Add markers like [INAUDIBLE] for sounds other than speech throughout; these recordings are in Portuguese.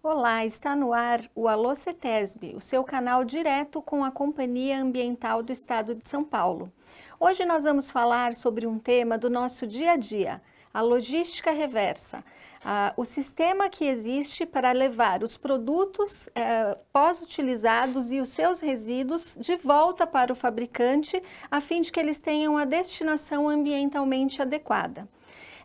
Olá, está no ar o Alô CETESB, o seu canal direto com a Companhia Ambiental do Estado de São Paulo. Hoje nós vamos falar sobre um tema do nosso dia a dia, a logística reversa, ah, o sistema que existe para levar os produtos eh, pós-utilizados e os seus resíduos de volta para o fabricante, a fim de que eles tenham a destinação ambientalmente adequada.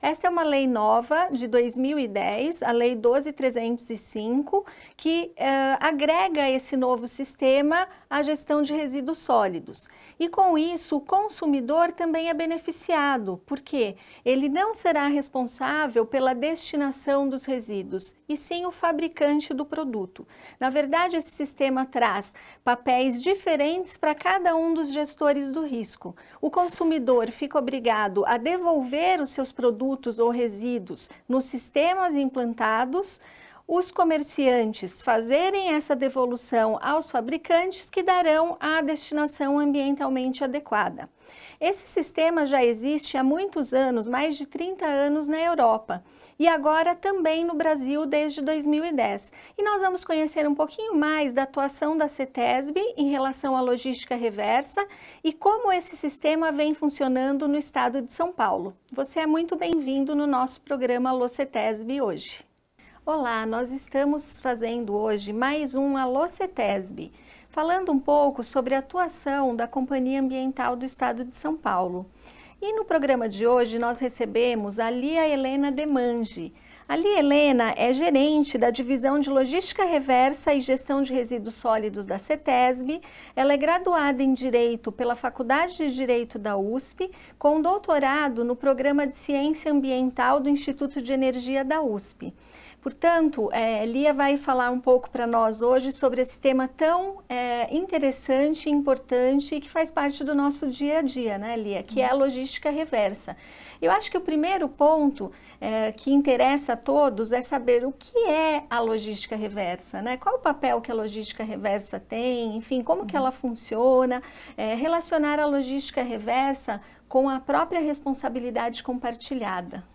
Esta é uma lei nova de 2010, a Lei 12305, que uh, agrega esse novo sistema à gestão de resíduos sólidos. E com isso, o consumidor também é beneficiado, porque ele não será responsável pela destinação dos resíduos, e sim o fabricante do produto. Na verdade, esse sistema traz papéis diferentes para cada um dos gestores do risco. O consumidor fica obrigado a devolver os seus produtos produtos ou resíduos nos sistemas implantados, os comerciantes fazerem essa devolução aos fabricantes que darão a destinação ambientalmente adequada. Esse sistema já existe há muitos anos, mais de 30 anos na Europa e agora também no Brasil desde 2010. E nós vamos conhecer um pouquinho mais da atuação da CETESB em relação à logística reversa e como esse sistema vem funcionando no estado de São Paulo. Você é muito bem-vindo no nosso programa Locetesb hoje. Olá, nós estamos fazendo hoje mais um Alô CETESB, falando um pouco sobre a atuação da Companhia Ambiental do Estado de São Paulo. E no programa de hoje nós recebemos a Lia Helena Demange. A Lia Helena é gerente da divisão de logística reversa e gestão de resíduos sólidos da CETESB. Ela é graduada em Direito pela Faculdade de Direito da USP, com doutorado no programa de Ciência Ambiental do Instituto de Energia da USP. Portanto, é, Lia vai falar um pouco para nós hoje sobre esse tema tão é, interessante, importante e que faz parte do nosso dia a dia, né, Lia? Que é a logística reversa. Eu acho que o primeiro ponto é, que interessa a todos é saber o que é a logística reversa, né? Qual o papel que a logística reversa tem, enfim, como que ela funciona, é, relacionar a logística reversa com a própria responsabilidade compartilhada.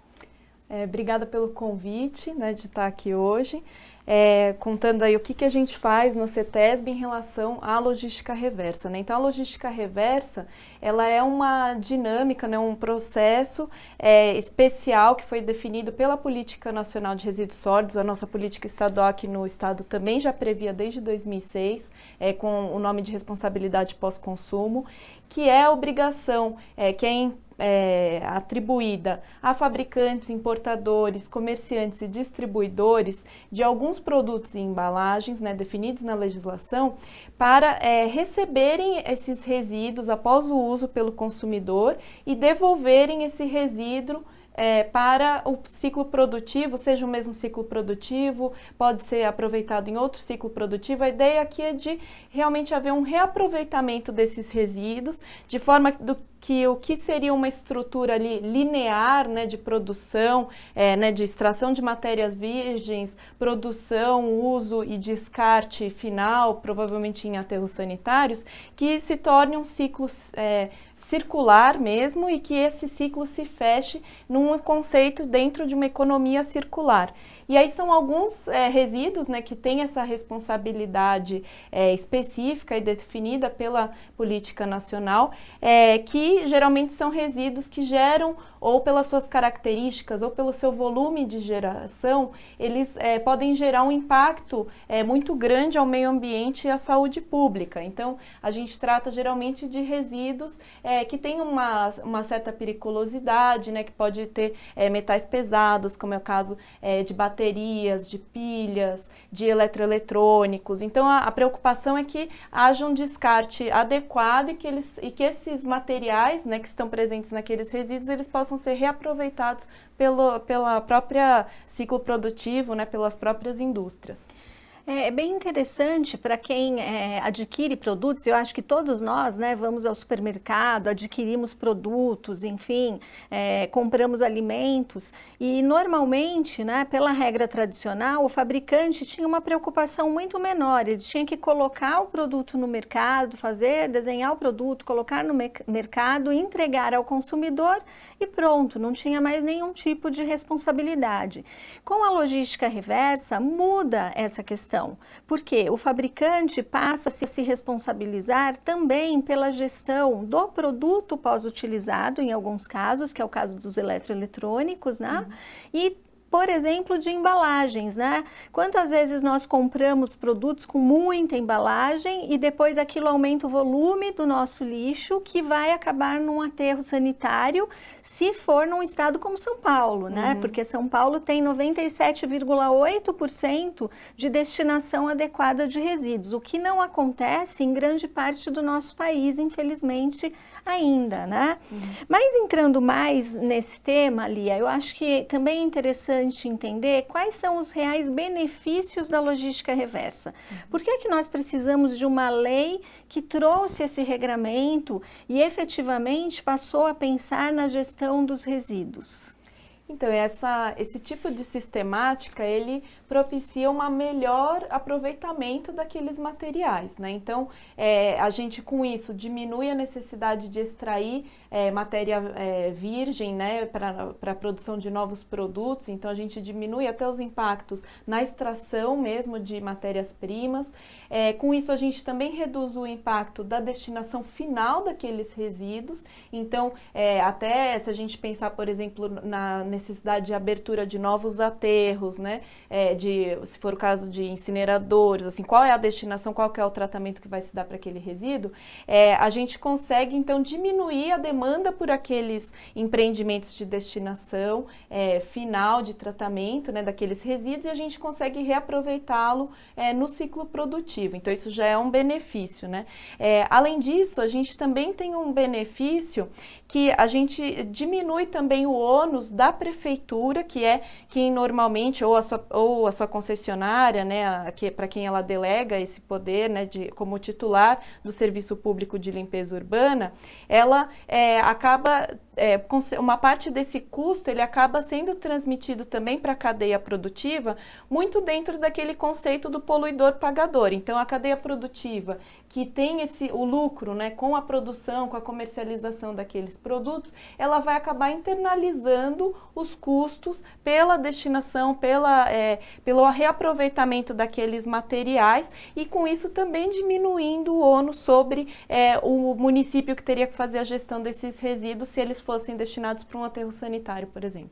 É, obrigada pelo convite né, de estar aqui hoje, é, contando aí o que, que a gente faz no CETESB em relação à logística reversa. Né? Então, a logística reversa, ela é uma dinâmica, né, um processo é, especial que foi definido pela Política Nacional de Resíduos Sólidos, a nossa política estadual aqui no estado também já previa desde 2006, é, com o nome de responsabilidade pós-consumo, que é a obrigação, é, que é é, atribuída a fabricantes, importadores, comerciantes e distribuidores de alguns produtos e embalagens né, definidos na legislação para é, receberem esses resíduos após o uso pelo consumidor e devolverem esse resíduo é, para o ciclo produtivo, seja o mesmo ciclo produtivo, pode ser aproveitado em outro ciclo produtivo. A ideia aqui é de realmente haver um reaproveitamento desses resíduos, de forma do que o que seria uma estrutura ali linear, né, de produção, é, né, de extração de matérias virgens, produção, uso e descarte final, provavelmente em aterros sanitários, que se torne um ciclo é, circular mesmo e que esse ciclo se feche num conceito dentro de uma economia circular. E aí são alguns é, resíduos né, que têm essa responsabilidade é, específica e definida pela política nacional, é, que geralmente são resíduos que geram ou pelas suas características, ou pelo seu volume de geração, eles é, podem gerar um impacto é, muito grande ao meio ambiente e à saúde pública. Então, a gente trata geralmente de resíduos é, que têm uma, uma certa periculosidade, né, que pode ter metais pesados, como é o caso de baterias, de pilhas, de eletroeletrônicos. Então, a, a, preocupação é que haja um descarte adequado e que, eles, e que esses materiais né, que estão presentes naqueles resíduos, eles possam possam ser reaproveitados pelo, pela própria ciclo produtivo, né, pelas próprias indústrias. É, é, bem interessante para quem é, adquire produtos. Eu acho que todos nós, né, vamos ao supermercado, adquirimos produtos, enfim, é, compramos alimentos e normalmente, né, pela regra tradicional, o fabricante tinha uma preocupação muito menor. Ele tinha que colocar o produto no mercado, fazer, desenhar o produto, colocar no me mercado, entregar ao consumidor e pronto. Não tinha mais nenhum tipo de responsabilidade. Com a logística reversa, muda essa questão gestão, porque o fabricante passa -se a se responsabilizar também pela gestão do produto pós-utilizado, em alguns casos, que é o caso dos eletroeletrônicos, né? Uhum. E por exemplo, de embalagens, né? Quantas vezes nós compramos produtos com muita embalagem e depois aquilo aumenta o volume do nosso lixo que vai acabar num aterro sanitário, se for num estado como São Paulo, né? Uhum. Porque São Paulo tem 97,8% de destinação adequada de resíduos, o que não acontece em grande parte do nosso país, infelizmente, ainda, né? Uhum. Mas entrando mais nesse tema, Lia, eu acho que também é interessante entender quais são os reais benefícios da logística reversa. Uhum. Por que é que nós precisamos de uma lei que trouxe esse regramento e efetivamente passou a pensar na gestão dos resíduos? Então, essa, esse tipo de sistemática, ele propicia um melhor aproveitamento daqueles materiais, né? Então, é, a gente com isso diminui a necessidade de extrair é, matéria é, virgem, né, para a produção de novos produtos, então a gente diminui até os impactos na extração mesmo de matérias-primas. É, com isso, a gente também reduz o impacto da destinação final daqueles resíduos, então, é, até se a gente pensar, por exemplo, na necessidade de abertura de novos aterros, né? É, de, se for o caso de incineradores, assim, qual é a destinação, qual é o tratamento que vai se dar para aquele resíduo, é, a gente consegue então diminuir a demanda por aqueles empreendimentos de destinação é, final de tratamento né, daqueles resíduos e a gente consegue reaproveitá-lo é, no ciclo produtivo. Então isso já é um benefício, né? É, além disso, a gente também tem um benefício que a gente diminui também o ônus da pre prefeitura, que é quem normalmente, ou a sua, ou a sua concessionária, né, que, para quem ela delega esse poder né, de, como titular do Serviço Público de Limpeza Urbana, ela é, acaba é, uma parte desse custo ele acaba sendo transmitido também para a cadeia produtiva, muito dentro daquele conceito do poluidor pagador. Então, a cadeia produtiva que tem esse o lucro, né, com a produção, com a comercialização daqueles produtos, ela vai acabar internalizando os custos pela destinação, pela, é, pelo reaproveitamento daqueles materiais e com isso também diminuindo o ônus sobre é, o município que teria que fazer a gestão desses resíduos se eles fossem destinados para um aterro sanitário, por exemplo?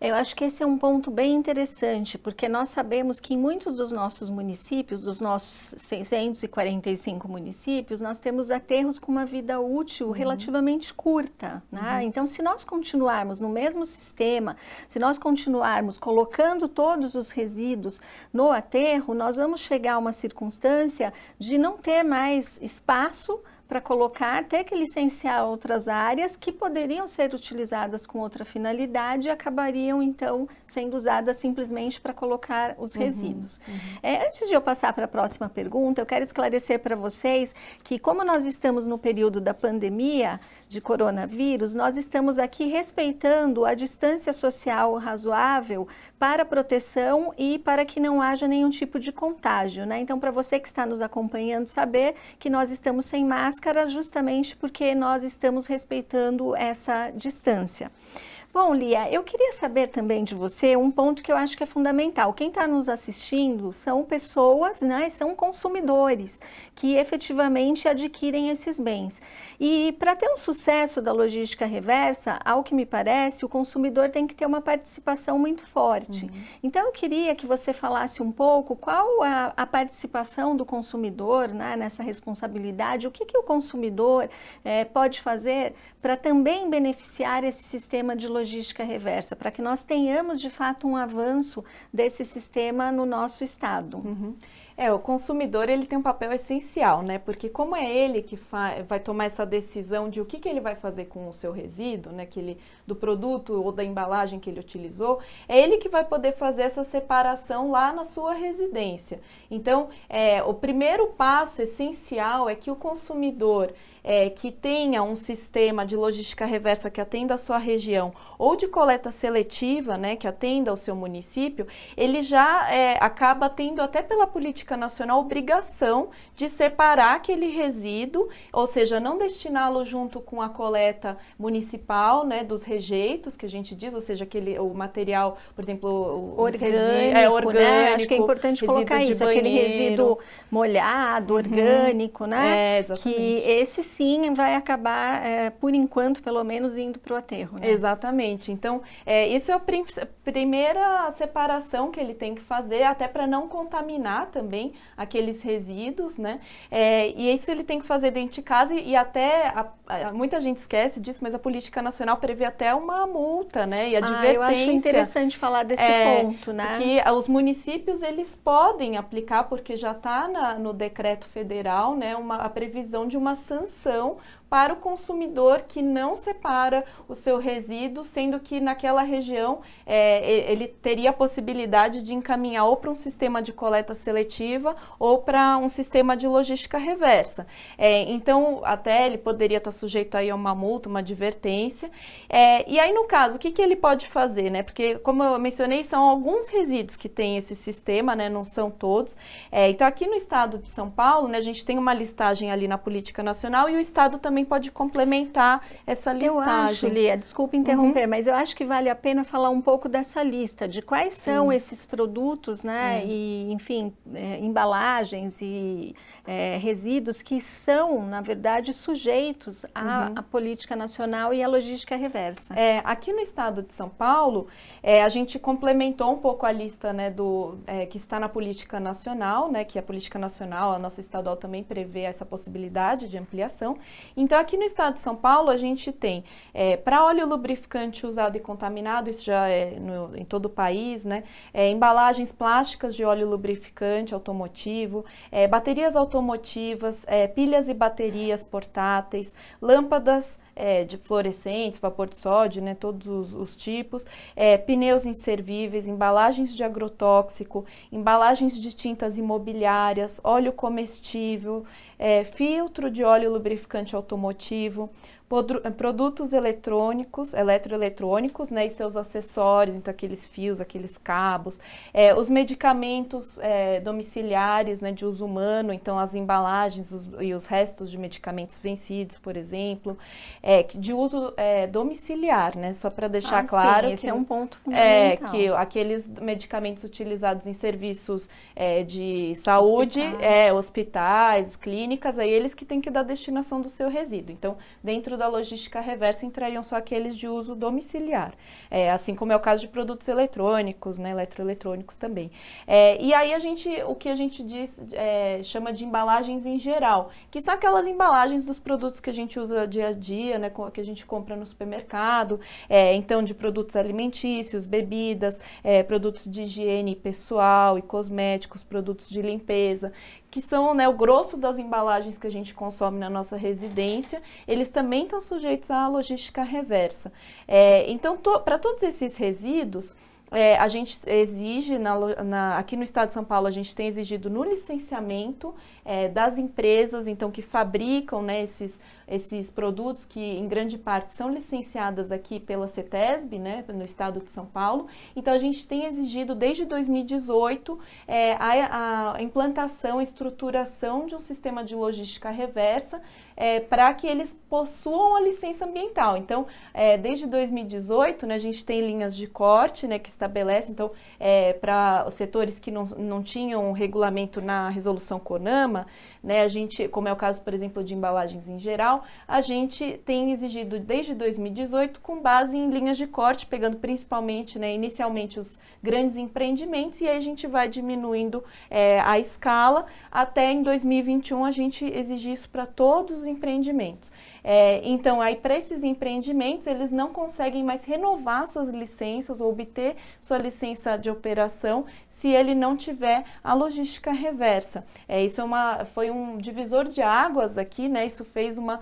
Eu acho que esse é um ponto bem interessante, porque nós sabemos que em muitos dos nossos municípios, dos nossos 645 municípios, nós temos aterros com uma vida útil uhum. relativamente curta. Né? Uhum. Então, se nós continuarmos no mesmo sistema, se nós continuarmos colocando todos os resíduos no aterro, nós vamos chegar a uma circunstância de não ter mais espaço para colocar até que licenciar outras áreas que poderiam ser utilizadas com outra finalidade e acabariam então sendo usadas simplesmente para colocar os uhum, resíduos. Uhum. É, antes de eu passar para a próxima pergunta, eu quero esclarecer para vocês que como nós estamos no período da pandemia, de coronavírus, nós estamos aqui respeitando a distância social razoável para proteção e para que não haja nenhum tipo de contágio, né? Então, para você que está nos acompanhando, saber que nós estamos sem máscara justamente porque nós estamos respeitando essa distância. Bom, Lia, eu queria saber também de você um ponto que eu acho que é fundamental. Quem está nos assistindo são pessoas, né, são consumidores que efetivamente adquirem esses bens. E para ter um sucesso da logística reversa, ao que me parece, o consumidor tem que ter uma participação muito forte. Uhum. Então, eu queria que você falasse um pouco qual a, a participação do consumidor né, nessa responsabilidade, o que, que o consumidor é, pode fazer para também beneficiar esse sistema de logística logística reversa, para que nós tenhamos de fato um avanço desse sistema no nosso estado. Uhum. É, o consumidor ele tem um papel essencial, né? Porque como é ele que vai tomar essa decisão de o que, que ele vai fazer com o seu resíduo, né? Que ele, do produto ou da embalagem que ele utilizou, é ele que vai poder fazer essa separação lá na sua residência. Então, é, o primeiro passo essencial é que o consumidor é, que tenha um sistema de logística reversa que atenda a sua região ou de coleta seletiva, né, que atenda ao seu município, ele já é, acaba tendo até pela política Nacional obrigação de separar aquele resíduo, ou seja, não destiná-lo junto com a coleta municipal, né, dos rejeitos que a gente diz, ou seja, aquele o material, por exemplo, orgânico, é, orgânico né? acho que é importante colocar isso, aquele resíduo molhado, uhum. orgânico, uhum. né? É, exatamente. Que esse sim vai acabar, é, por enquanto, pelo menos, indo para o aterro. Né? Exatamente. Então, é, isso é a prim primeira separação que ele tem que fazer, até para não contaminar também também aqueles resíduos, né? É, e isso ele tem que fazer dentro de casa e, até a, a, muita gente esquece disso, mas a política nacional prevê até uma multa, né? E advertência. Ah, eu acho interessante falar desse é, ponto, né? Que os municípios eles podem aplicar porque já está no decreto federal, né? Uma a previsão de uma sanção para o consumidor que não separa o seu resíduo, sendo que naquela região é, ele teria a possibilidade de encaminhar ou para um sistema de coleta seletiva ou para um sistema de logística reversa. É, então, até ele poderia estar sujeito aí a uma multa, uma advertência. É, e aí, no caso, o que, que ele pode fazer? Né? Porque, como eu mencionei, são alguns resíduos que tem esse sistema, né? não são todos. É, então, aqui no estado de São Paulo, né, a gente tem uma listagem ali na política nacional e o estado também também pode complementar essa listagem. Eu acho, Lia, desculpa interromper, uhum. mas eu acho que vale a pena falar um pouco dessa lista, de quais são Sim. esses produtos, né? É. E, enfim, é, embalagens e é, resíduos que são, na verdade, sujeitos à, uhum. à, política nacional e à logística reversa. É, aqui no estado de São Paulo, é, a gente complementou um pouco a lista né, do, é, que está na política nacional, né? Que a política nacional, a nossa estadual também prevê essa possibilidade de ampliação. Então, então, aqui no estado de São Paulo, a gente tem, é, para óleo lubrificante usado e contaminado, isso já é no, em todo o país, né? É, embalagens plásticas de óleo lubrificante automotivo, é, baterias automotivas, é, pilhas e baterias portáteis, lâmpadas é, de fluorescentes, vapor de sódio, né, todos os, os tipos, é, pneus inservíveis, embalagens de agrotóxico, embalagens de tintas imobiliárias, óleo comestível, é, filtro de óleo lubrificante automotivo, eh, produtos eletrônicos, eletroeletrônicos, né, e seus acessórios, então aqueles fios, aqueles cabos, é, os medicamentos é, domiciliares, né, de uso humano, então as embalagens os, e os restos de medicamentos vencidos, por exemplo, é, de uso domiciliar, né, só para deixar ah, claro sim, esse que é um ponto fundamental, é, que aqueles medicamentos utilizados em serviços de saúde, hospitais. hospitais, clínicas, aí eles que têm que dar destinação do seu resíduo. Então, dentro da logística reversa entrariam só aqueles de uso domiciliar, é, assim como é o caso de produtos eletrônicos, né, eletroeletrônicos também. É, e aí a gente, o que a gente diz, é, chama de embalagens em geral, que são aquelas embalagens dos produtos que a gente usa dia a dia, né, que a gente compra no supermercado, é, então de produtos alimentícios, bebidas, é, produtos de higiene pessoal e cosméticos, produtos de limpeza, que são né, o grosso das embalagens que a gente consome na nossa residência, eles também estão sujeitos à logística reversa. É, então, to, para todos esses resíduos, é, a gente exige, na, na, aqui no estado de São Paulo, a gente tem exigido no licenciamento é, das empresas, então, que fabricam né, esses esses produtos que em grande parte são licenciadas aqui pela CETESB, né, no estado de São Paulo. Então a gente tem exigido desde 2018 é, a, a, implantação, a estruturação de um sistema de logística reversa é, para que eles possuam a licença ambiental. Então é, desde 2018 né, a gente tem linhas de corte né, que estabelece então é, para os setores que não, não tinham regulamento na resolução CONAMA né? A gente, como é o caso, por exemplo, de embalagens em geral, a gente tem exigido desde 2018 com base em linhas de corte, pegando principalmente, né, inicialmente os grandes empreendimentos e aí a gente vai diminuindo é, a escala até em 2021 a gente exigir isso para todos os empreendimentos. É, então, aí para esses empreendimentos, eles não conseguem mais renovar suas licenças ou obter sua licença de operação se ele não tiver a logística reversa. É, isso é uma, foi um divisor de águas aqui, né? Isso fez uma,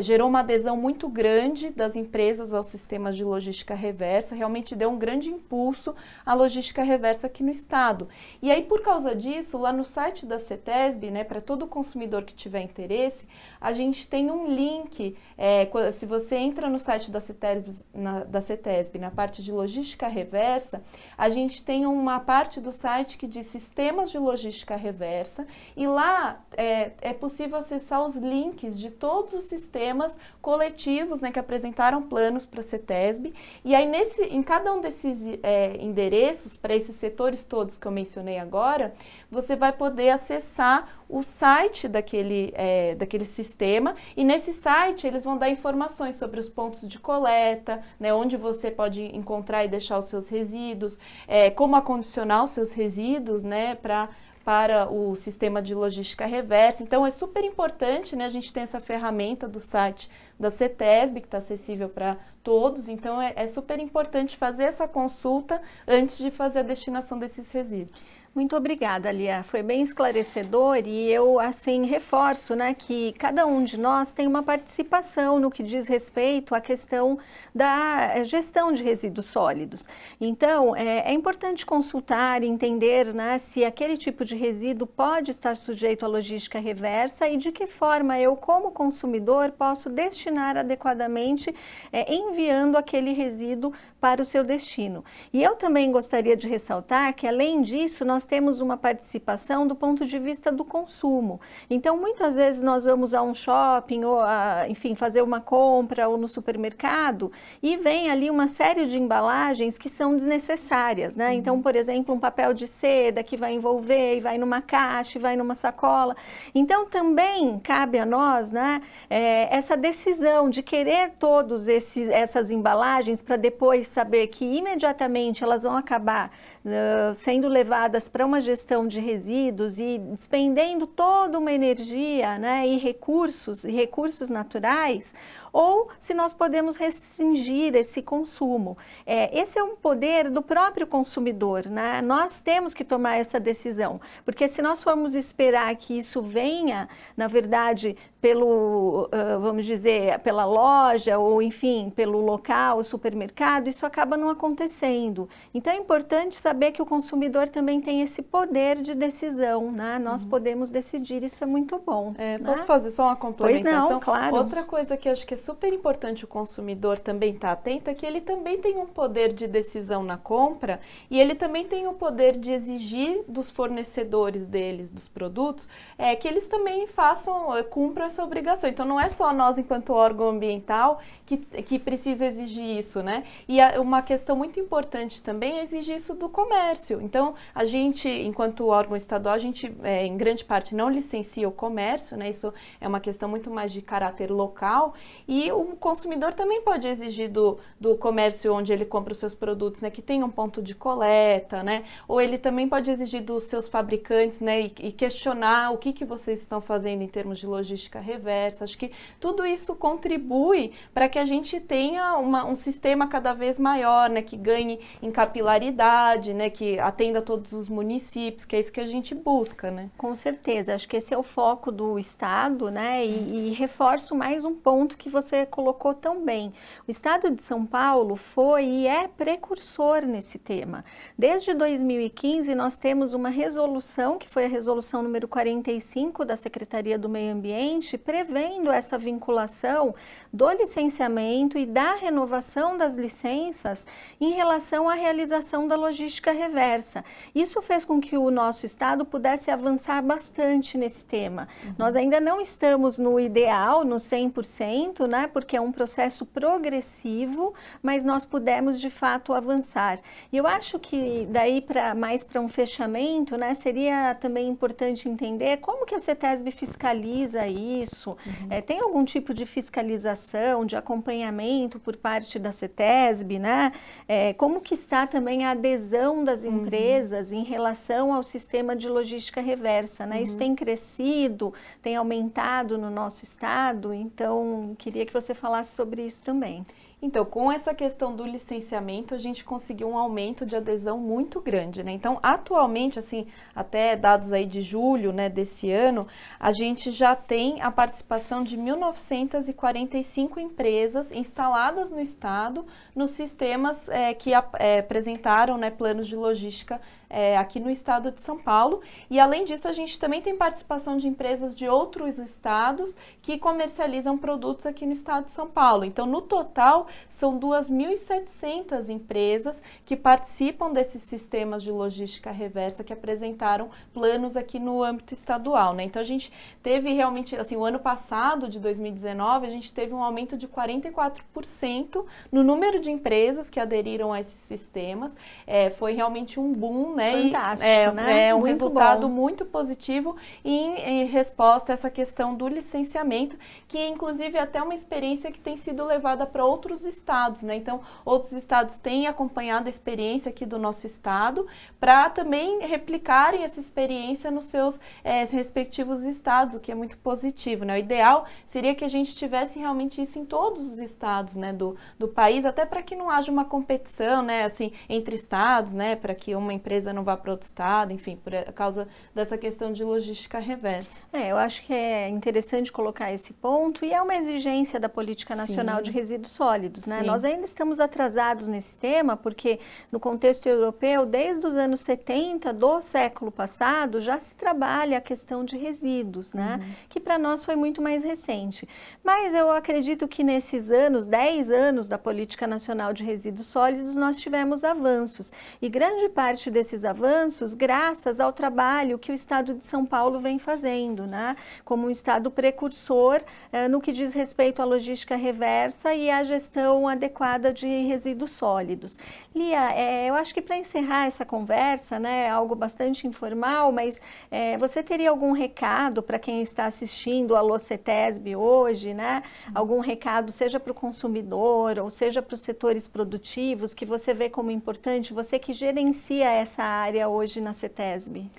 gerou uma adesão muito grande das empresas aos sistemas de logística reversa, realmente deu um grande impulso à logística reversa aqui no estado. E aí, por causa disso, lá no site da CETESB, né, para todo consumidor que tiver interesse, a gente tem um link. É, se você entra no site da CETESB na, da CETESB, na parte de logística reversa, a gente tem uma parte do site que diz sistemas de logística reversa e lá é, é possível acessar os links de todos os sistemas coletivos né, que apresentaram planos para a CETESB. E aí, nesse, em cada um desses é, endereços, para esses setores todos que eu mencionei agora, você vai poder acessar o site daquele, é, daquele sistema e nesse site eles vão dar informações sobre os pontos de coleta, né, onde você pode encontrar e deixar os seus resíduos, é, como acondicionar os seus resíduos né, pra, para o sistema de logística reversa. Então é super importante né, a gente tem essa ferramenta do site da CETESB, que está acessível para todos, então é, é super importante fazer essa consulta antes de fazer a destinação desses resíduos. Muito obrigada, Lia. Foi bem esclarecedor e eu, assim, reforço né, que cada um de nós tem uma participação no que diz respeito à questão da eh, gestão de resíduos sólidos. Então, é, é importante consultar, entender né, se aquele tipo de resíduo pode estar sujeito à logística reversa e de que forma eu, como consumidor, posso destinar adequadamente, é, enviando aquele resíduo para o seu destino. E eu também gostaria de ressaltar que, além disso, nós nós temos uma participação do ponto de vista do consumo. Então, muitas vezes nós vamos a um shopping ou, a, enfim, fazer uma compra ou no supermercado e vem ali uma série de embalagens que são desnecessárias, né? Então, uhum. Então, por exemplo, um papel de seda que vai envolver e vai numa caixa, e vai numa sacola. Então, também cabe a nós, né, é, essa decisão de querer todos esses essas embalagens para depois saber que imediatamente elas vão acabar né, sendo levadas para uma gestão de resíduos e despendendo toda uma energia né, e recursos, e recursos naturais, ou se nós podemos restringir esse consumo. É, esse é um poder do próprio consumidor, né? Nós temos que tomar essa decisão, porque se nós formos esperar que isso venha, na verdade, pelo, ah, vamos dizer, pela loja ou, enfim, pelo local, supermercado, isso acaba não acontecendo. Então, é importante saber que o consumidor também tem esse poder de decisão, né? Nós uhum. podemos decidir, isso é muito bom. É, né? Posso fazer só uma complementação? Pois não, claro. Outra coisa que acho que é super importante o consumidor também estar tá atento é que ele também tem um poder de decisão na compra e ele também tem o poder de exigir dos fornecedores deles, dos produtos, é, que eles também façam, é, cumpram essa obrigação. Então não é só nós, enquanto órgão ambiental, que, que precisa exigir isso, né? E a, uma questão muito importante também é exigir isso do comércio. Então a gente, enquanto órgão estadual, a gente é, em grande parte não licencia o comércio, né? Isso é uma questão muito mais de caráter local. E o consumidor também pode exigir do, do comércio onde ele compra os seus produtos, né, que tenha um ponto de coleta, né? Ou ele também pode exigir dos seus fabricantes, né, e, e questionar o que, que vocês estão fazendo em termos de logística reversa. Acho que tudo isso contribui para que a gente tenha uma, um sistema cada vez maior, né, que ganhe em capilaridade, né, que atenda todos os municípios, que é isso que a gente busca, né? Com certeza, acho que esse é o foco do Estado, né, e, hum. e reforço mais um ponto que você você colocou tão bem. O Estado de São Paulo foi e é precursor nesse tema. Desde 2015, nós temos uma resolução, que foi a resolução número 45 da Secretaria do Meio Ambiente, prevendo essa vinculação do licenciamento e da renovação das licenças em relação à realização da logística reversa. Isso fez com que o nosso Estado pudesse avançar bastante nesse tema. Uhum. Nós ainda não estamos no ideal, no 100%, né? Porque é um processo progressivo, mas nós pudemos de fato avançar. E eu acho que daí para mais para um fechamento, né? Seria também importante entender como que a CETESB fiscaliza isso. Uhum. É, tem algum tipo de fiscalização, de acompanhamento por parte da CETESB, né? É, como que está também a adesão das uhum. empresas uhum. em relação ao sistema de logística reversa, né? Uhum. Isso tem crescido, tem aumentado no nosso estado, então queria queria que você falasse sobre isso também. Então, com essa questão do licenciamento, a gente conseguiu um aumento de adesão muito grande, né? Então, atualmente, assim, até dados aí de julho, né, desse ano, a gente já tem a participação de 1.945 empresas instaladas no estado nos sistemas é, que é, apresentaram, né, planos de logística é, aqui no estado de São Paulo. E além disso, a gente também tem participação de empresas de outros estados que comercializam produtos aqui no estado de São Paulo. Então, no total, são 2.700 empresas que participam desses sistemas de logística reversa que apresentaram planos aqui no âmbito estadual. Né? Então, a gente teve realmente, assim, o ano passado, de 2019, a gente teve um aumento de 44% no número de empresas que aderiram a esses sistemas. É, foi realmente um boom, né? Fantástico, e, é, né? É um muito resultado bom. muito positivo em, em resposta a essa questão do licenciamento, que inclusive é até uma experiência que tem sido levada para outros outros estados, né? Então, outros estados têm acompanhado a experiência aqui do nosso estado para também replicarem essa experiência nos seus é, respectivos estados, o que é muito positivo, né? O ideal seria que a gente tivesse realmente isso em todos os estados, né, do, do país, até para que não haja uma competição, né, assim, entre estados, né, para que uma empresa não vá para outro estado, enfim, por eh, causa dessa questão de logística reversa. É, eu acho que é interessante colocar esse ponto e é uma exigência da Política Nacional Sim. de Resíduos Sólidos né? Nós ainda estamos atrasados nesse tema, porque no contexto europeu, desde os anos 70 do século passado, já se trabalha a questão de resíduos, né? Uhum. que para nós foi muito mais recente. Mas eu acredito que nesses anos, 10 anos da Política Nacional de Resíduos Sólidos, nós tivemos avanços. E grande parte desses avanços, graças ao trabalho que o Estado de São Paulo vem fazendo, né? como um Estado precursor eh, no que diz respeito à logística reversa e à gestão gestão adequada de resíduos sólidos. Lia, é, eu acho que para encerrar essa conversa, né, é algo bastante informal, mas é, você teria algum recado para quem está assistindo a Locetesb hoje, né? Algum recado, seja para o consumidor ou seja para os setores produtivos, que você vê como importante, você que gerencia essa área hoje na CETESB?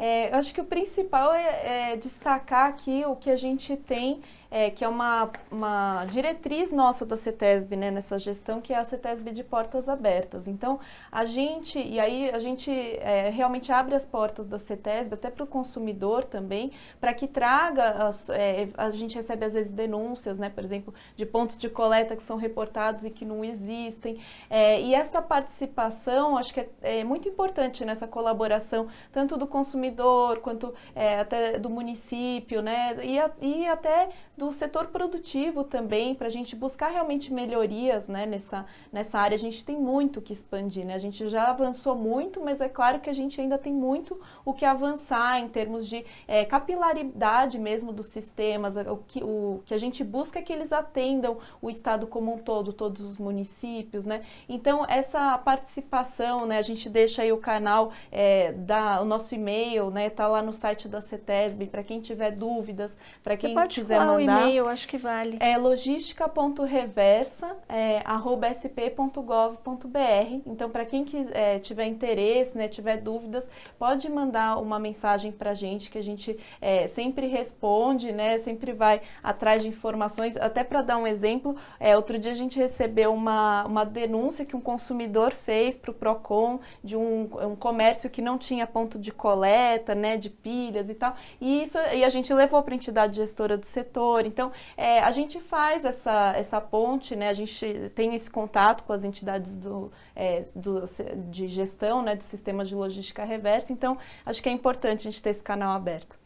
É, eu acho que o principal é, é, destacar aqui o que a gente tem é, que é uma, uma diretriz nossa da CETESB, né, nessa gestão, que é a CETESB de portas abertas. Então, a gente, e aí a gente é, realmente abre as portas da CETESB, até para o consumidor também, para que traga, as, é, a gente recebe às vezes denúncias, né, por exemplo, de pontos de coleta que são reportados e que não existem, é, e essa participação, acho que é, é muito importante nessa né, colaboração, tanto do consumidor, quanto é, até do município, né, e, a, e até do setor produtivo também, para a gente buscar realmente melhorias né, nessa, nessa área. A gente tem muito que expandir, né? a gente já avançou muito, mas é claro que a gente ainda tem muito o que avançar em termos de é, capilaridade mesmo dos sistemas, o que, o que a gente busca é que eles atendam o Estado como um todo, todos os municípios. Né? Então, essa participação, né, a gente deixa aí o canal, é, da, o nosso e-mail, está né, tá lá no site da CETESB, para quem tiver dúvidas, para quem quiser mandar mandar. e-mail, acho que vale. É logística.reversa@sp.gov.br. É, então, para quem quiser, é, tiver interesse, né, tiver dúvidas, pode mandar uma mensagem para a gente, que a gente é, sempre responde, né, sempre vai atrás de informações. Até para dar um exemplo, é, outro dia a gente recebeu uma, uma denúncia que um consumidor fez para o PROCON de um, um comércio que não tinha ponto de coleta, né, de pilhas e tal. E, isso, e a gente levou para a entidade gestora do setor, então, é, a gente faz essa, essa ponte, né? a gente tem esse contato com as entidades do, é, do, de gestão né? do sistema de logística reversa. Então, acho que é importante a gente ter esse canal aberto.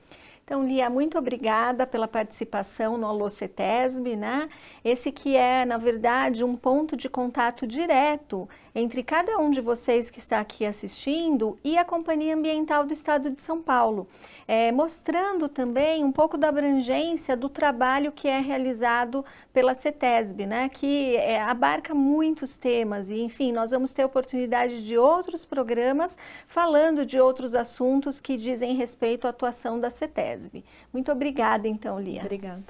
Então, Lia, muito obrigada pela participação no Alô CETESB, né? Esse que é, na verdade, um ponto de contato direto entre cada um de vocês que está aqui assistindo e a Companhia Ambiental do Estado de São Paulo, é, mostrando também um pouco da abrangência do trabalho que é realizado pela CETESB, né? Que é, abarca muitos temas e, enfim, nós vamos ter oportunidade de outros programas falando de outros assuntos que dizem respeito à atuação da CETESB. SESB. Muito obrigada, então, Lia. Obrigada.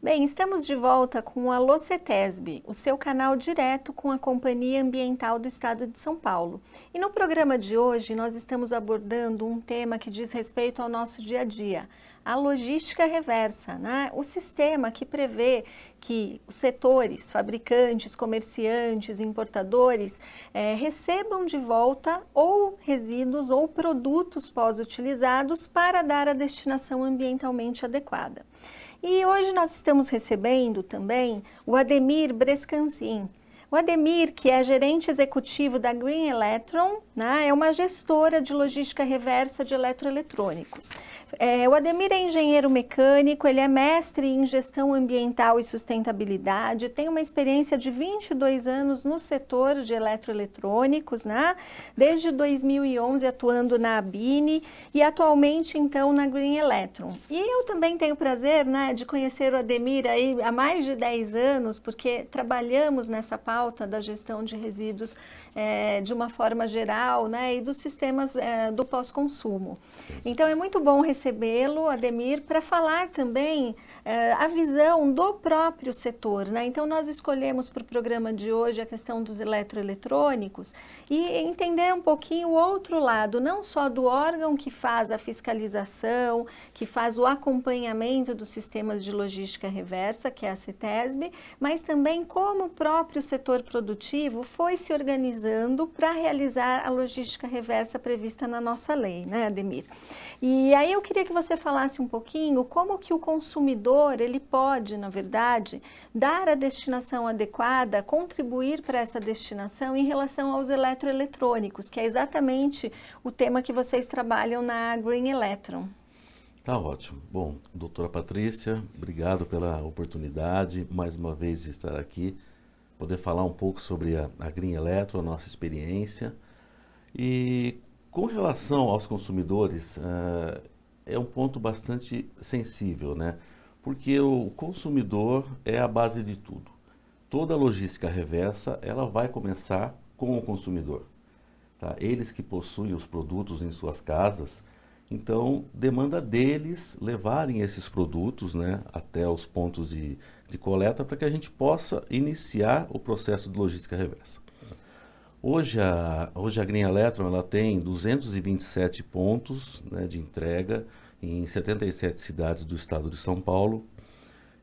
Bem, estamos de volta com a Locetesb, o seu canal direto com a Companhia Ambiental do Estado de São Paulo. E no programa de hoje nós estamos abordando um tema que diz respeito ao nosso dia a dia, a logística reversa, né? o sistema que prevê que os setores, fabricantes, comerciantes, importadores, é, recebam de volta ou resíduos ou produtos pós-utilizados para dar a destinação ambientalmente adequada. E hoje nós estamos recebendo também o Ademir Brescanzin, o Ademir, que é gerente executivo da Green Electron, né, é uma gestora de logística reversa de eletroeletrônicos. É, o Ademir é engenheiro mecânico, ele é mestre em gestão ambiental e sustentabilidade, tem uma experiência de 22 anos no setor de eletroeletrônicos, né, desde 2011 atuando na Abine e atualmente, então, na Green Electron. E eu também tenho o prazer né, de conhecer o Ademir aí há mais de 10 anos, porque trabalhamos nessa pauta alta da gestão de resíduos é, de uma forma geral, né, e dos sistemas é, do pós-consumo. Então é muito bom recebê-lo, Ademir, para falar também é, a visão do próprio setor. Né? Então nós escolhemos para o programa de hoje a questão dos eletroeletrônicos e entender um pouquinho o outro lado, não só do órgão que faz a fiscalização, que faz o acompanhamento dos sistemas de logística reversa, que é a CETESB, mas também como o próprio setor produtivo foi se organizando para realizar a logística reversa prevista na nossa lei, né, Ademir? E aí eu queria que você falasse um pouquinho como que o consumidor, ele pode, na verdade, dar a destinação adequada, contribuir para essa destinação em relação aos eletroeletrônicos, que é exatamente o tema que vocês trabalham na Green Electron. Tá ótimo. Bom, doutora Patrícia, obrigado pela oportunidade mais uma vez de estar aqui poder falar um pouco sobre a, a Green Electro, a nossa experiência. E com relação aos consumidores, uh, é um ponto bastante sensível, né? Porque o consumidor é a base de tudo. Toda logística reversa, ela vai começar com o consumidor. Tá? Eles que possuem os produtos em suas casas, então, demanda deles levarem esses produtos né, até os pontos de, de coleta para que a gente possa iniciar o processo de logística reversa. Hoje a, hoje a Green Electron ela tem 227 pontos né, de entrega em 77 cidades do estado de São Paulo.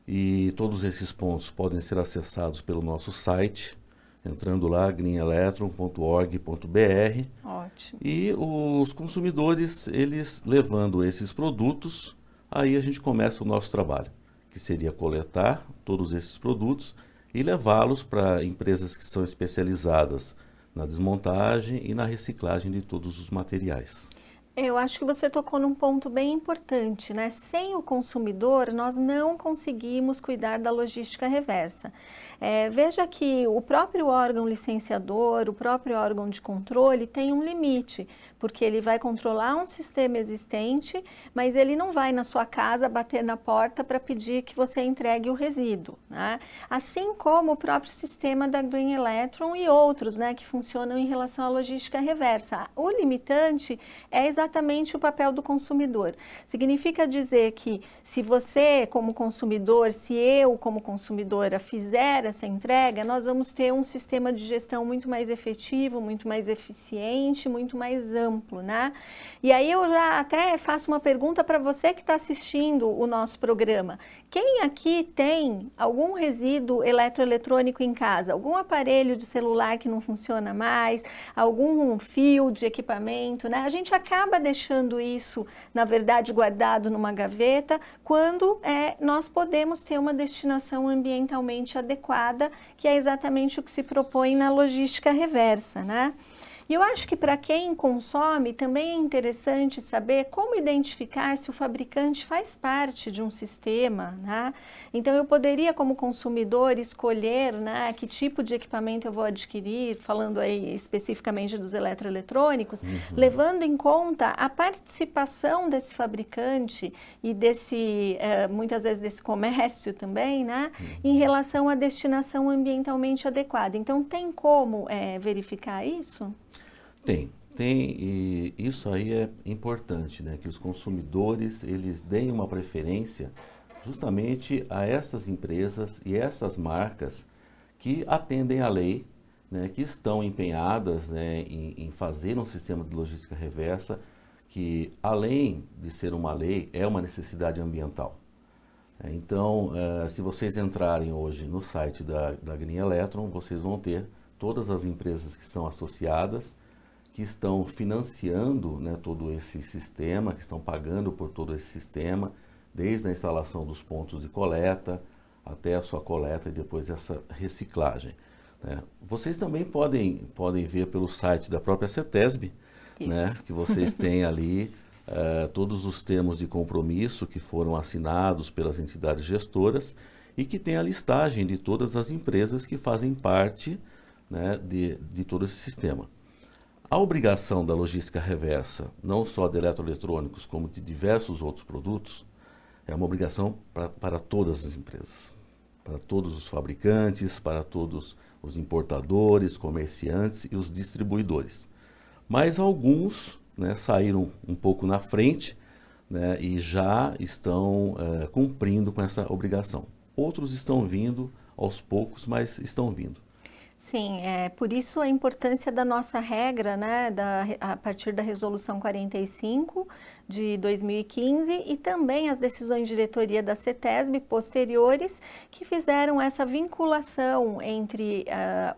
E todos esses pontos podem ser acessados pelo nosso site, entrando lá greenelectron.org.br. Ótimo. E os consumidores, eles levando esses produtos, aí a gente começa o nosso trabalho, que seria coletar todos esses produtos e levá-los para empresas que são especializadas na desmontagem e na reciclagem de todos os materiais. Eu acho que você tocou num ponto bem importante, né? Sem o consumidor, nós não conseguimos cuidar da logística reversa. É, veja que o próprio órgão licenciador, o próprio órgão de controle tem um limite, porque ele vai controlar um sistema existente, mas ele não vai na sua casa bater na porta para pedir que você entregue o resíduo, né? Assim como o próprio sistema da Green Electron e outros, né, que funcionam em relação à logística reversa. O limitante é exatamente o papel do consumidor. Significa dizer que se você, como consumidor, se eu, como consumidora, fizer essa entrega, nós vamos ter um sistema de gestão muito mais efetivo, muito mais eficiente, muito mais amplo amplo, né? E aí eu já até faço uma pergunta para você que está assistindo o nosso programa. Quem aqui tem algum resíduo eletroeletrônico em casa? Algum aparelho de celular que não funciona mais? Algum fio de equipamento, né? A gente acaba deixando isso, na verdade, guardado numa gaveta, quando é, nós podemos ter uma destinação ambientalmente adequada, que é exatamente o que se propõe na logística reversa, né? E eu acho que para quem consome também é interessante saber como identificar se o fabricante faz parte de um sistema, né? Então eu poderia como consumidor escolher, né, que tipo de equipamento eu vou adquirir, falando aí especificamente dos eletroeletrônicos, uhum. levando em conta a participação desse fabricante e desse, eh, muitas vezes desse comércio também, né, uhum. em relação à destinação ambientalmente adequada. Então tem como eh, verificar isso? Tem, tem, e isso aí é importante, né? Que os consumidores, eles deem uma preferência justamente a essas empresas e essas marcas que atendem à lei, né, que estão empenhadas né, em, em, fazer um sistema de logística reversa que, além de ser uma lei, é uma necessidade ambiental. É, então, é, se vocês entrarem hoje no site da, da Green Electron, vocês vão ter todas as empresas que são associadas que estão financiando né, todo esse sistema, que estão pagando por todo esse sistema, desde a instalação dos pontos de coleta até a sua coleta e depois essa reciclagem. Né? Vocês também podem, podem ver pelo site da própria CETESB, né, que vocês [LAUGHS] têm ali uh, todos os termos de compromisso que foram assinados pelas entidades gestoras e que tem a listagem de todas as empresas que fazem parte né, de, de todo esse sistema. A obrigação da logística reversa, não só de eletroeletrônicos, como de diversos outros produtos, é uma obrigação pra, para todas as empresas, para todos os fabricantes, para todos os importadores, comerciantes e os distribuidores. Mas alguns né, saíram um pouco na frente né, e já estão é, cumprindo com essa obrigação. Outros estão vindo aos poucos, mas estão vindo. Sim, é por isso a importância da nossa regra, né, da, a partir da resolução 45, de 2015 e também as decisões de diretoria da CETESB posteriores que fizeram essa vinculação entre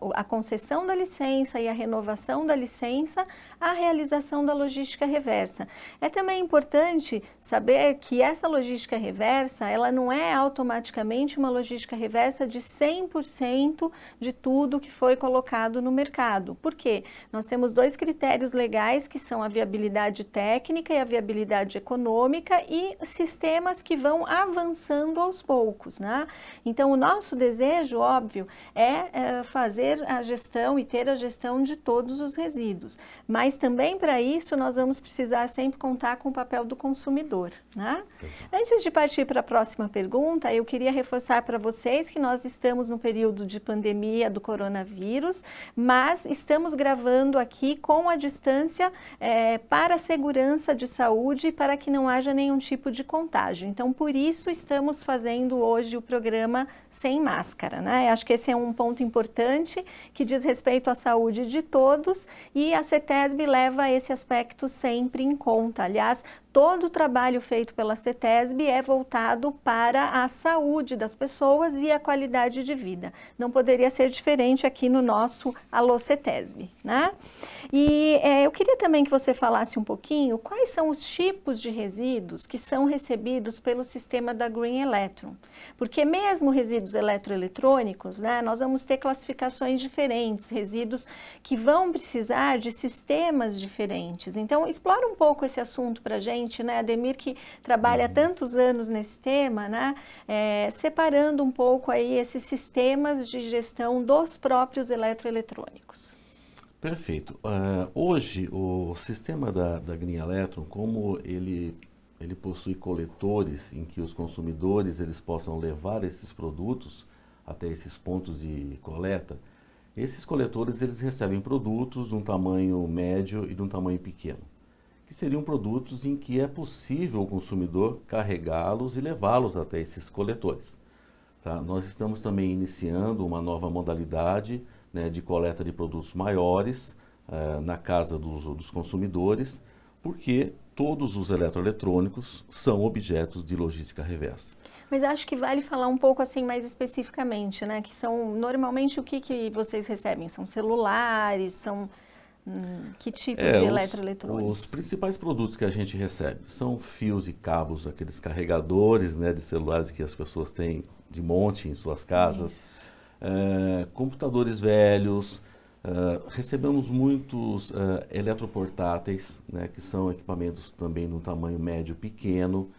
uh, a concessão da licença e a renovação da licença à realização da logística reversa. É também importante saber que essa logística reversa, ela não é automaticamente uma logística reversa de 100% de tudo que foi colocado no mercado. Por quê? Nós temos dois critérios legais que são a viabilidade técnica e a viabilidade estabilidade econômica e sistemas que vão avançando aos poucos, né? Então, o nosso desejo, óbvio, é, é fazer a gestão e ter a gestão de todos os resíduos, mas também para isso nós vamos precisar sempre contar com o papel do consumidor, né? Antes de partir para a próxima pergunta, eu queria reforçar para vocês que nós estamos no período de pandemia do coronavírus, mas estamos gravando aqui com a distância é, para a segurança de saúde saúde para que não haja nenhum tipo de contágio. Então, por isso estamos fazendo hoje o programa sem máscara, né? Acho que esse é um ponto importante que diz respeito à saúde de todos e a CETESB leva esse aspecto sempre em conta. Aliás, Todo o trabalho feito pela CETESB é voltado para a saúde das pessoas e a qualidade de vida. Não poderia ser diferente aqui no nosso Alô CETESB, né? E é, eu queria também que você falasse um pouquinho quais são os tipos de resíduos que são recebidos pelo sistema da Green Electron. Porque mesmo resíduos eletroeletrônicos, né, nós vamos ter classificações diferentes, resíduos que vão precisar de sistemas diferentes. Então, explora um pouco esse assunto para gente frente, né? Ademir que trabalha uhum. tantos anos nesse tema, né? É, separando um pouco aí esses sistemas de gestão dos próprios eletroeletrônicos. Perfeito. Uh, hoje, o sistema da, da Green Electron, como ele, ele possui coletores em que os consumidores eles possam levar esses produtos até esses pontos de coleta, esses coletores eles recebem produtos de um tamanho médio e de um tamanho pequeno que seriam produtos em que é possível o consumidor carregá-los e levá-los até esses coletores. Tá? Nós estamos também iniciando uma nova modalidade né, de coleta de produtos maiores uh, na casa dos, dos consumidores, porque todos os eletroeletrônicos são objetos de logística reversa. Mas acho que vale falar um pouco assim mais especificamente, né? Que são normalmente o que, que vocês recebem? São celulares, são Hum, que tipo é, de eletroeletrônicos? Os principais produtos que a gente recebe são fios e cabos, aqueles carregadores né, de celulares que as pessoas têm de monte em suas casas, é, computadores velhos. É, recebemos muitos é, eletroportáteis, né, que são equipamentos também no tamanho médio pequeno.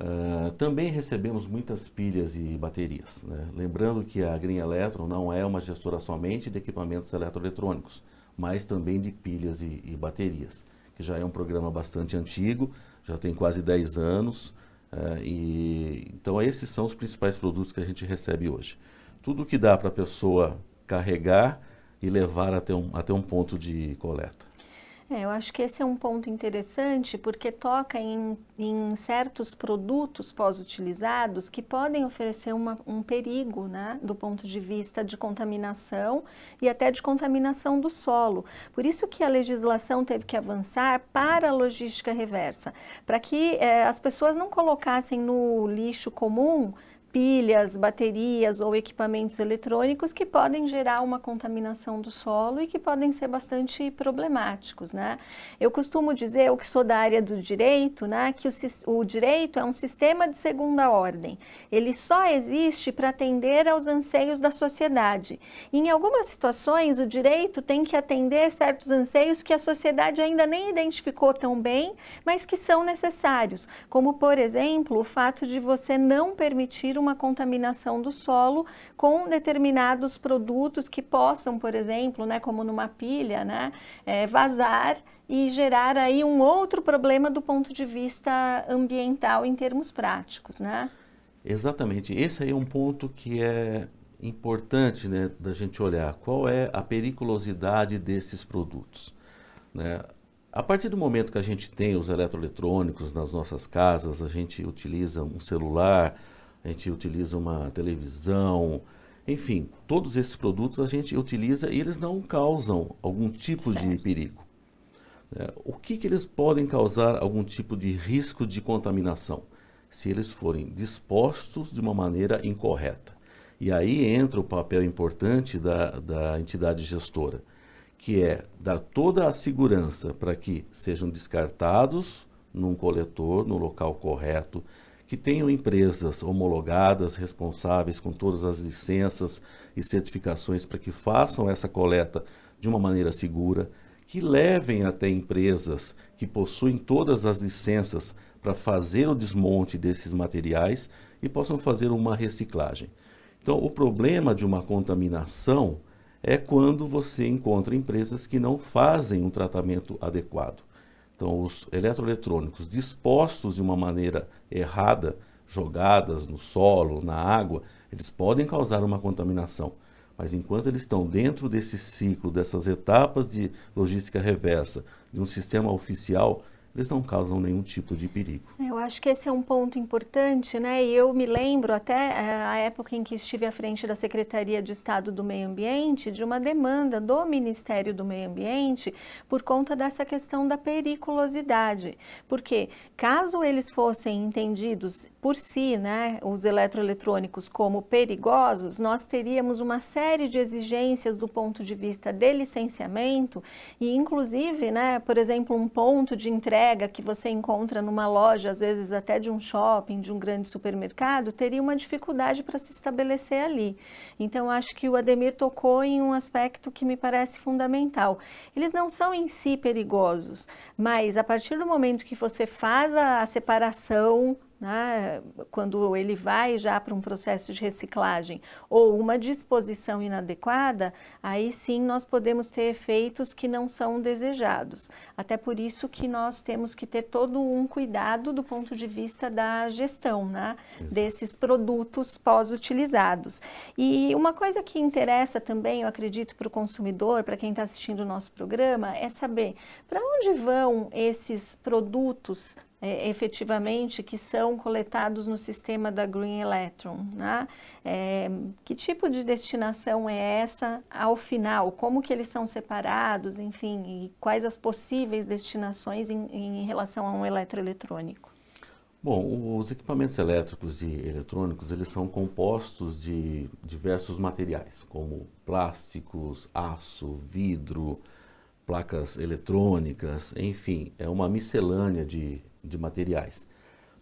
É, também recebemos muitas pilhas e baterias. Né? Lembrando que a Green Electron não é uma gestora somente de equipamentos eletroeletrônicos mas também de pilhas e, e baterias, que já é um programa bastante antigo, já tem quase 10 anos. Uh, e, então, esses são os principais produtos que a gente recebe hoje. Tudo que dá para a pessoa carregar e levar até um, até um ponto de coleta. É, eu acho que esse é um ponto interessante porque toca em, em certos produtos pós-utilizados que podem oferecer uma, um perigo, né, do ponto de vista de contaminação e até de contaminação do solo. Por isso que a legislação teve que avançar para a logística reversa, para que é, as pessoas não colocassem no lixo comum pilhas, baterias ou equipamentos eletrônicos que podem gerar uma contaminação do solo e que podem ser bastante problemáticos, né? Eu costumo dizer, eu que sou da área do direito, né, que o, o direito é um sistema de segunda ordem. Ele só existe para atender aos anseios da sociedade. Em algumas situações, o direito tem que atender certos anseios que a sociedade ainda nem identificou tão bem, mas que são necessários, como por exemplo, o fato de você não permitir uma contaminação do solo com determinados produtos que possam, por exemplo, né, como numa pilha, né, é, vazar e gerar aí um outro problema do ponto de vista ambiental em termos práticos, né? Exatamente. Esse aí é um ponto que é importante né, da gente olhar. Qual é a periculosidade desses produtos? Né? A partir do momento que a gente tem os eletroeletrônicos nas nossas casas, a gente utiliza um celular, a gente utiliza uma televisão, enfim, todos esses produtos a gente utiliza e eles não causam algum tipo de perigo. Né? o que, que eles podem causar algum tipo de risco de contaminação? Se eles forem dispostos de uma maneira incorreta. E aí entra o papel importante da, da entidade gestora, que é dar toda a segurança para que sejam descartados num coletor, no local correto, que tenham empresas homologadas, responsáveis com todas as licenças e certificações para que façam essa coleta de uma maneira segura, que levem até empresas que possuem todas as licenças para fazer o desmonte desses materiais e possam fazer uma reciclagem. Então, o problema de uma contaminação é quando você encontra empresas que não fazem um tratamento adequado. Então, os eletroeletrônicos dispostos de uma maneira errada, jogadas no solo, na água, eles podem causar uma contaminação. Mas enquanto eles estão dentro desse ciclo, dessas etapas de logística reversa, de um sistema oficial, eles não causam nenhum tipo de perigo. Eu acho que esse é um ponto importante, né? E eu me lembro até eh, a época em que estive à frente da Secretaria de Estado do Meio Ambiente de uma demanda do Ministério do Meio Ambiente por conta dessa questão da periculosidade. Porque caso eles fossem entendidos por si, né, os eletroeletrônicos como perigosos, nós teríamos uma série de exigências do ponto de vista de licenciamento e, inclusive, né, por exemplo, um ponto de entrega que você encontra numa loja, às vezes até de um shopping, de um grande supermercado, teria uma dificuldade para se estabelecer ali. Então, acho que o Ademir tocou em um aspecto que me parece fundamental. Eles não são em si perigosos, mas a partir do momento que você faz a separação né, quando ele vai já para um processo de reciclagem, ou uma disposição inadequada, aí sim nós podemos ter efeitos que não são desejados. Até por isso que nós temos que ter todo um cuidado do ponto de vista da gestão né, desses produtos pós-utilizados. E uma coisa que interessa também, eu acredito, para o consumidor, para quem está assistindo o nosso programa, é saber para onde vão esses produtos é, efetivamente que são coletados no sistema da Green Electron? Né? É, que tipo de destinação é essa ao final? Como que eles são separados, enfim, e quais as possíveis destinações em, em relação a um eletroeletrônico? Bom, os equipamentos elétricos e eletrônicos, eles são compostos de diversos materiais, como plásticos, aço, vidro, placas eletrônicas, enfim, é uma miscelânea de de materiais.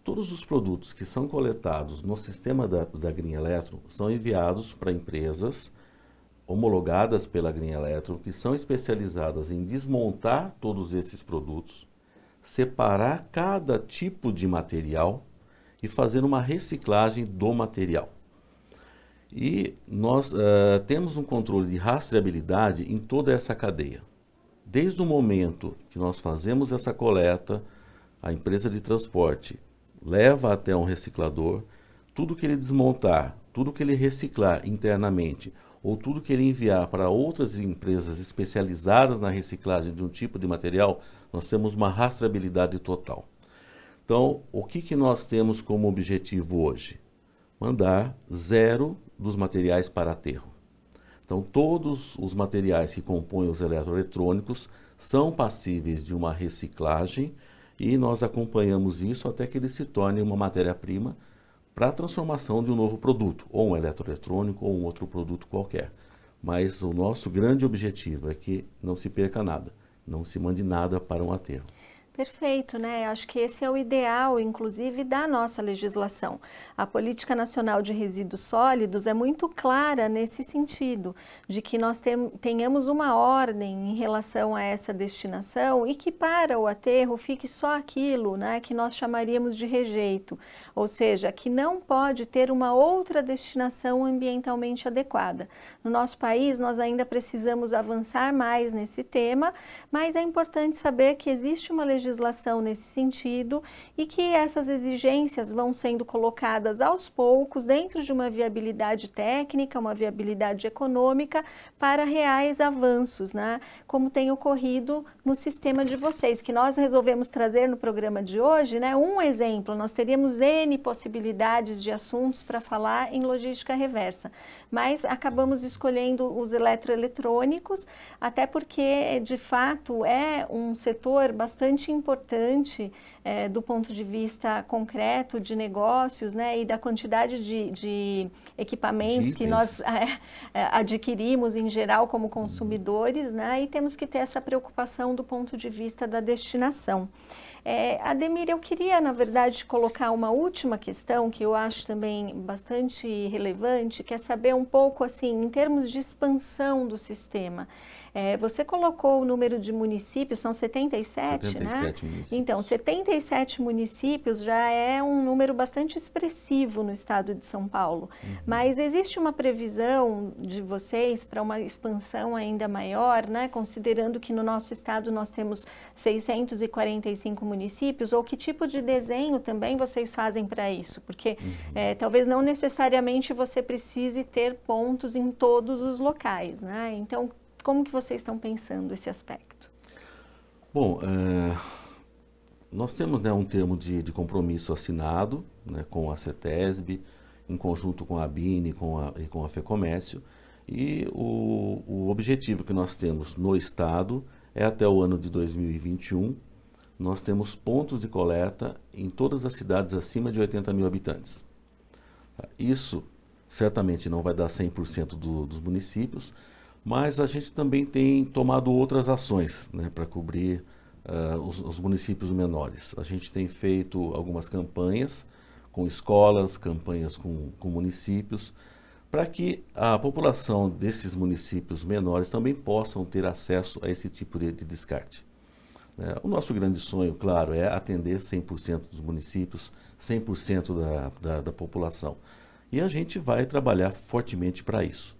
Todos os produtos que são coletados no sistema da, da Green Electro são enviados para empresas homologadas pela Green Electro, que são especializadas em desmontar todos esses produtos, separar cada tipo de material e fazer uma reciclagem do material. E nós uh, temos um controle de rastreabilidade em toda essa cadeia. Desde o momento que nós fazemos essa coleta, a empresa de transporte leva até um reciclador, tudo que ele desmontar, tudo que ele reciclar internamente ou tudo que ele enviar para outras empresas especializadas na reciclagem de um tipo de material, nós temos uma rastreabilidade total. Então, o que, que nós temos como objetivo hoje? Mandar zero dos materiais para aterro. Então, todos os materiais que compõem os eletroeletrônicos são passíveis de uma reciclagem e nós acompanhamos isso até que ele se torne uma matéria-prima para a transformação de um novo produto, ou um eletroeletrônico, ou um outro produto qualquer. Mas o nosso grande objetivo é que não se perca nada, não se mande nada para um aterro. Perfeito, né? Acho que esse é o ideal, inclusive, da nossa legislação. A Política Nacional de Resíduos Sólidos é muito clara nesse sentido, de que nós tenhamos uma ordem em relação a essa destinação e que para o aterro fique só aquilo né, que nós chamaríamos de rejeito, ou seja, que não pode ter uma outra destinação ambientalmente adequada. No nosso país, nós ainda precisamos avançar mais nesse tema, mas é importante saber que existe uma legislação legislação nesse sentido e que essas exigências vão sendo colocadas aos poucos dentro de uma viabilidade técnica, uma viabilidade econômica para reais avanços, né? Como tem ocorrido no sistema de vocês, que nós resolvemos trazer no programa de hoje, né? Um exemplo, nós teríamos N possibilidades de assuntos para falar em logística reversa, mas acabamos escolhendo os eletroeletrônicos, até porque de fato é um setor bastante importante é, do ponto de vista concreto de negócios né, e da quantidade de, de equipamentos que nós [LAUGHS] é, é, adquirimos em geral como uhum. consumidores né, e temos que ter essa preocupação do ponto de vista da destinação. É, Ademir, eu queria, na verdade, colocar uma última questão que eu acho também bastante relevante, que é saber um pouco, assim, em termos de expansão do sistema. É, você colocou o número de municípios, são 77, 77 né? Municípios. Então, 77 municípios já é um número bastante expressivo no estado de São Paulo. Uhum. Mas existe uma previsão de vocês para uma expansão ainda maior, né? Considerando que no nosso estado nós temos 645 municípios, ou que tipo de desenho também vocês fazem para isso? Porque uhum. é, talvez não necessariamente você precise ter pontos em todos os locais, né? Então, como que vocês estão pensando esse aspecto? Bom, é, nós temos né, um termo de, de compromisso assinado né, com a CETESB, em conjunto com a ABINE com a, e com a FEComércio, e o, o objetivo que nós temos no Estado é até o ano de 2021, nós temos pontos de coleta em todas as cidades acima de 80 mil habitantes. Isso certamente não vai dar 100% do, dos municípios, mas a gente também tem tomado outras ações né, para cobrir uh, os, os, municípios menores. A gente tem feito algumas campanhas com escolas, campanhas com, com municípios, para que a população desses municípios menores também possam ter acesso a esse tipo de, de descarte. É, o nosso grande sonho, claro, é atender 100% dos municípios, 100% da, da, da população. E a gente vai trabalhar fortemente para isso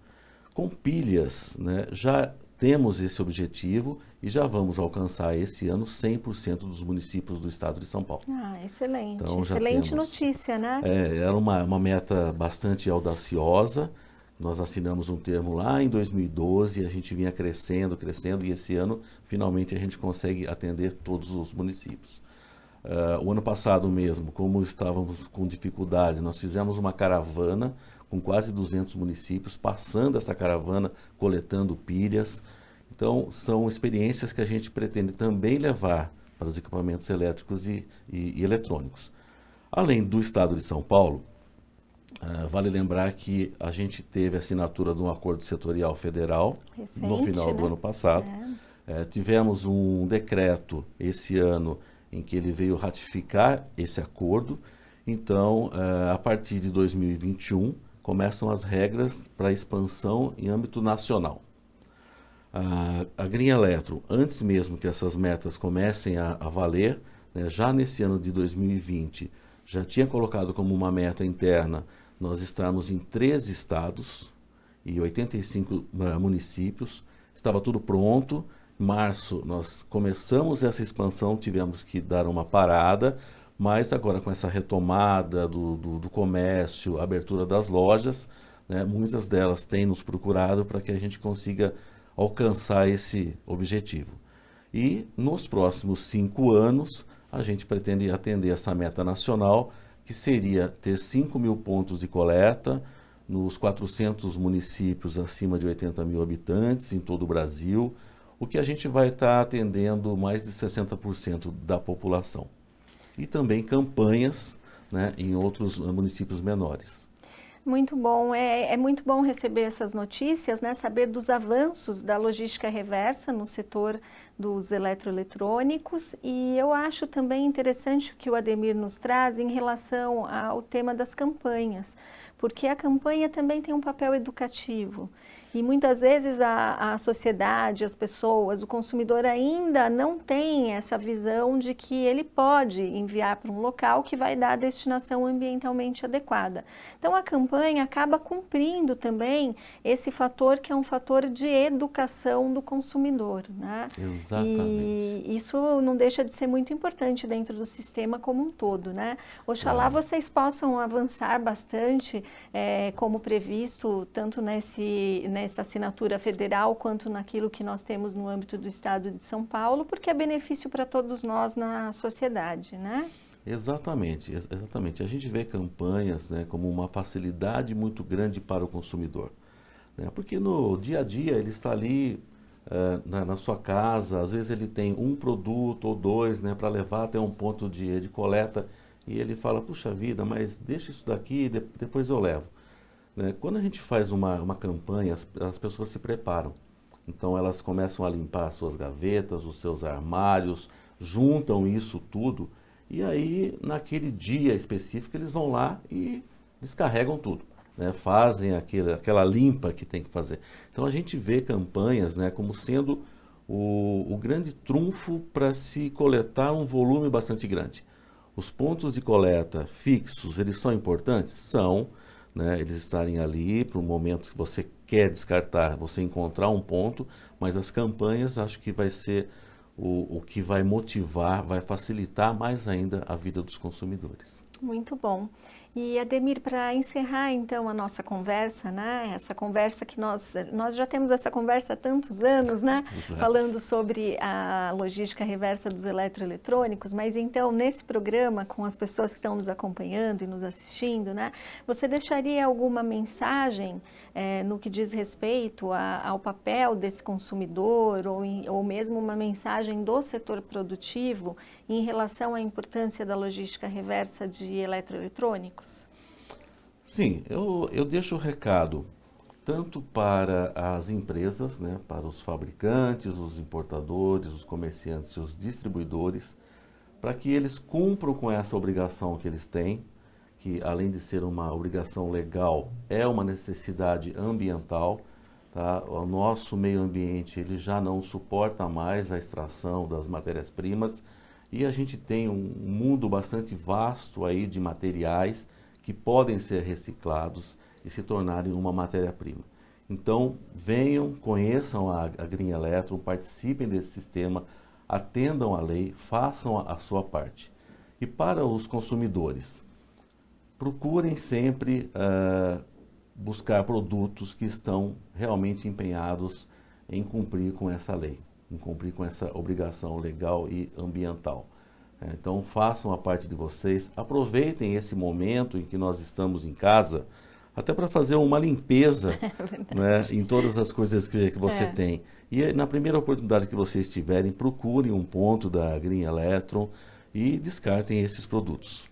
com pilhas. Né? Já temos esse objetivo e já vamos alcançar esse ano 100% dos municípios do estado de São Paulo. Ah, excelente. Então, excelente temos, notícia, né? É, era uma, uma meta bastante audaciosa. Nós assinamos um termo lá em 2012, a gente vinha crescendo, crescendo, e esse ano finalmente a gente consegue atender todos os municípios. Uh, o ano passado mesmo, como estávamos com dificuldade, nós fizemos uma caravana com quase 200 municípios, passando essa caravana, coletando pilhas. Então, são experiências que a gente pretende também levar para os equipamentos elétricos e, e, e eletrônicos. Além do estado de São Paulo, uh, vale lembrar que a gente teve a assinatura de um acordo setorial federal Recente, no final né? do ano passado. É. Uh, tivemos um decreto esse ano em que ele veio ratificar esse acordo. Então, uh, a partir de 2021, começam as regras para expansão em âmbito nacional. A, a Green antes mesmo que essas metas comecem a, a valer, né, já nesse ano de 2020, já tinha colocado como uma meta interna nós estarmos em 13 estados e 85 né, municípios, estava tudo pronto. Em março, nós começamos essa expansão, tivemos que dar uma parada, mas agora com essa retomada do, do, do comércio, abertura das lojas, né, muitas delas têm nos procurado para que a gente consiga alcançar esse objetivo. E nos próximos cinco anos, a gente pretende atender essa meta nacional, que seria ter 5 mil pontos de coleta nos 400 municípios acima de 80 mil habitantes em todo o Brasil, o que a gente vai estar tá atendendo mais de 60% da população e também campanhas né, em outros ah, municípios menores. Muito bom, é, é, muito bom receber essas notícias, né? saber dos avanços da logística reversa no setor dos eletroeletrônicos e eu acho também interessante o que o Ademir nos traz em relação ao tema das campanhas, porque a campanha também tem um papel educativo. E muitas vezes a, a sociedade, as pessoas, o consumidor ainda não tem essa visão de que ele pode enviar para um local que vai dar a destinação ambientalmente adequada. Então a campanha acaba cumprindo também esse fator que é um fator de educação do consumidor. Né? Exatamente. E isso não deixa de ser muito importante dentro do sistema como um todo. Né? Oxalá vocês possam avançar bastante, é, como previsto, tanto nesse nessa assinatura federal quanto naquilo que nós temos no âmbito do Estado de São Paulo, porque é benefício para todos nós na sociedade, né? Exatamente, exatamente. A gente vê campanhas né, como uma facilidade muito grande para o consumidor, né? porque no dia a dia ele está ali uh, na, na, sua casa, às vezes ele tem um produto ou dois né, para levar até um ponto de, de coleta e ele fala, puxa vida, mas deixa isso daqui, de depois eu levo. Né? Quando a gente faz uma, uma campanha, as, as pessoas se preparam. Então elas começam a limpar suas gavetas, os seus armários, juntam isso tudo e aí naquele dia específico eles vão lá e descarregam tudo, né? fazem aquele, aquela limpa que tem que fazer. Então a gente vê campanhas né, como sendo o, o grande trunfo para se coletar um volume bastante grande. Os pontos de coleta fixos, eles são importantes? São, né? Eles estarem ali para o momento que você quer descartar, você encontrar um ponto, mas as campanhas acho que vai ser o, o que vai motivar, vai facilitar mais ainda a vida dos consumidores. Muito bom. E Ademir, para encerrar então a nossa conversa, né? Essa conversa que nós nós já temos essa conversa há tantos anos, né? [LAUGHS] Exato. Falando sobre a logística reversa dos eletroeletrônicos, mas então nesse programa com as pessoas que estão nos acompanhando e nos assistindo, né? Você deixaria alguma mensagem é, no que diz respeito a, ao papel desse consumidor ou, ou mesmo uma mensagem do setor produtivo em relação à importância da logística reversa de eletroeletrônicos? Sim, eu, eu deixo o recado tanto para as empresas, né, para os fabricantes, os importadores, os comerciantes e os distribuidores, para que eles cumpram com essa obrigação que eles têm, que além de ser uma obrigação legal, é uma necessidade ambiental. Tá? O nosso meio ambiente ele já não suporta mais a extração das matérias-primas, e a gente tem um mundo bastante vasto aí de materiais que podem ser reciclados e se tornarem uma matéria-prima. Então, venham, conheçam a, a Green Electron, participem desse sistema, atendam à lei, façam a, a sua parte. E para os consumidores, procurem sempre uh, buscar produtos que estão realmente empenhados em cumprir com essa lei cumprir com essa obrigação legal e ambiental. É, então façam a parte de vocês, aproveitem esse momento em que nós estamos em casa, até para fazer uma limpeza [LAUGHS] é né, em todas as coisas que, que você é. tem. E eh, na primeira oportunidade que vocês tiverem, procurem um ponto da Green Electron e descartem esses produtos.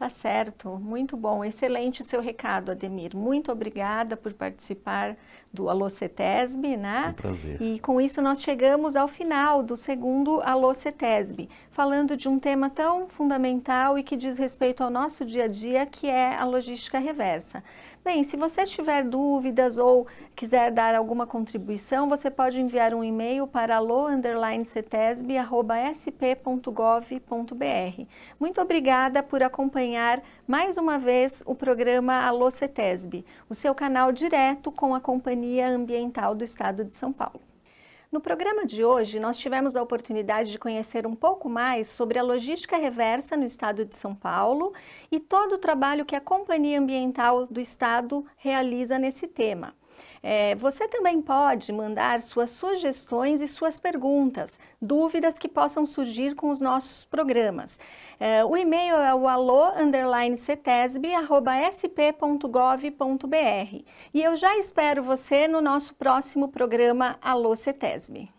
Tá certo, muito bom, excelente o seu recado, Ademir. Muito obrigada por participar do Alô CETESB, né? É um prazer. E com isso nós chegamos ao final do segundo Alô CETESB, falando de um tema tão fundamental e que diz respeito ao nosso dia a dia, que é a logística reversa. Bem, se você tiver dúvidas ou quiser dar alguma contribuição, você pode enviar um e-mail para alô_cetesb@sp.gov.br. Muito obrigada por acompanhar mais uma vez o programa Alô Cetesb, o seu canal direto com a Companhia Ambiental do Estado de São Paulo. No programa de hoje, nós tivemos a oportunidade de conhecer um pouco mais sobre a logística reversa no estado de São Paulo e todo o trabalho que a Companhia Ambiental do Estado realiza nesse tema. É, você também pode mandar suas sugestões e suas perguntas, dúvidas que possam surgir com os nossos programas. É, o e-mail é o alô_cetesb@sp.gov.br E eu já espero você no nosso próximo programa Alô Cetesb.